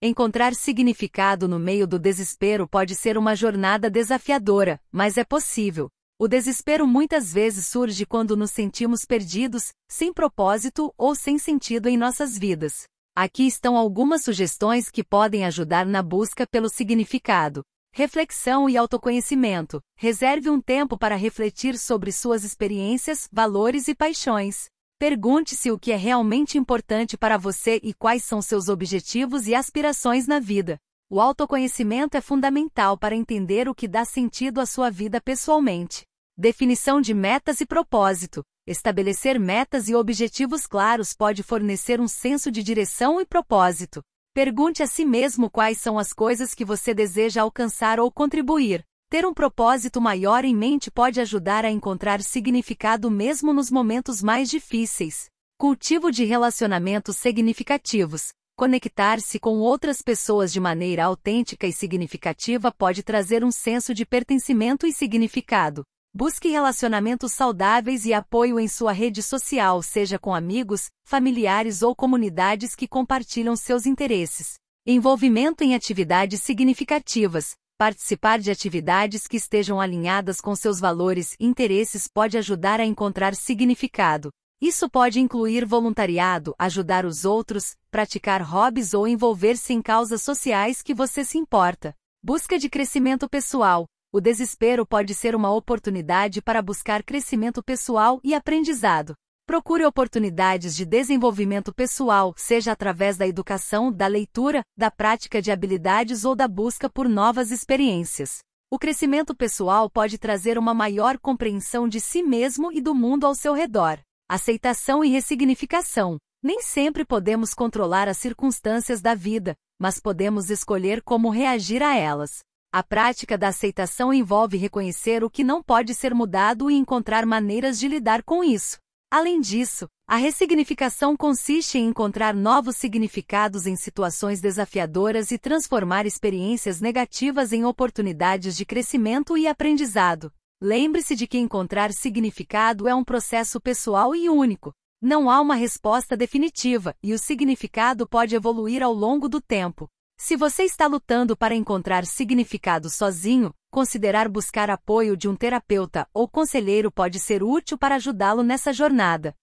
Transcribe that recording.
Encontrar significado no meio do desespero pode ser uma jornada desafiadora, mas é possível. O desespero muitas vezes surge quando nos sentimos perdidos, sem propósito ou sem sentido em nossas vidas. Aqui estão algumas sugestões que podem ajudar na busca pelo significado. Reflexão e autoconhecimento. Reserve um tempo para refletir sobre suas experiências, valores e paixões. Pergunte-se o que é realmente importante para você e quais são seus objetivos e aspirações na vida. O autoconhecimento é fundamental para entender o que dá sentido à sua vida pessoalmente. Definição de metas e propósito. Estabelecer metas e objetivos claros pode fornecer um senso de direção e propósito. Pergunte a si mesmo quais são as coisas que você deseja alcançar ou contribuir. Ter um propósito maior em mente pode ajudar a encontrar significado mesmo nos momentos mais difíceis. Cultivo de relacionamentos significativos. Conectar-se com outras pessoas de maneira autêntica e significativa pode trazer um senso de pertencimento e significado. Busque relacionamentos saudáveis e apoio em sua rede social, seja com amigos, familiares ou comunidades que compartilham seus interesses. Envolvimento em atividades significativas. Participar de atividades que estejam alinhadas com seus valores e interesses pode ajudar a encontrar significado. Isso pode incluir voluntariado, ajudar os outros, praticar hobbies ou envolver-se em causas sociais que você se importa. Busca de crescimento pessoal. O desespero pode ser uma oportunidade para buscar crescimento pessoal e aprendizado. Procure oportunidades de desenvolvimento pessoal, seja através da educação, da leitura, da prática de habilidades ou da busca por novas experiências. O crescimento pessoal pode trazer uma maior compreensão de si mesmo e do mundo ao seu redor. Aceitação e ressignificação. Nem sempre podemos controlar as circunstâncias da vida, mas podemos escolher como reagir a elas. A prática da aceitação envolve reconhecer o que não pode ser mudado e encontrar maneiras de lidar com isso. Além disso, a ressignificação consiste em encontrar novos significados em situações desafiadoras e transformar experiências negativas em oportunidades de crescimento e aprendizado. Lembre-se de que encontrar significado é um processo pessoal e único. Não há uma resposta definitiva, e o significado pode evoluir ao longo do tempo. Se você está lutando para encontrar significado sozinho, considerar buscar apoio de um terapeuta ou conselheiro pode ser útil para ajudá-lo nessa jornada.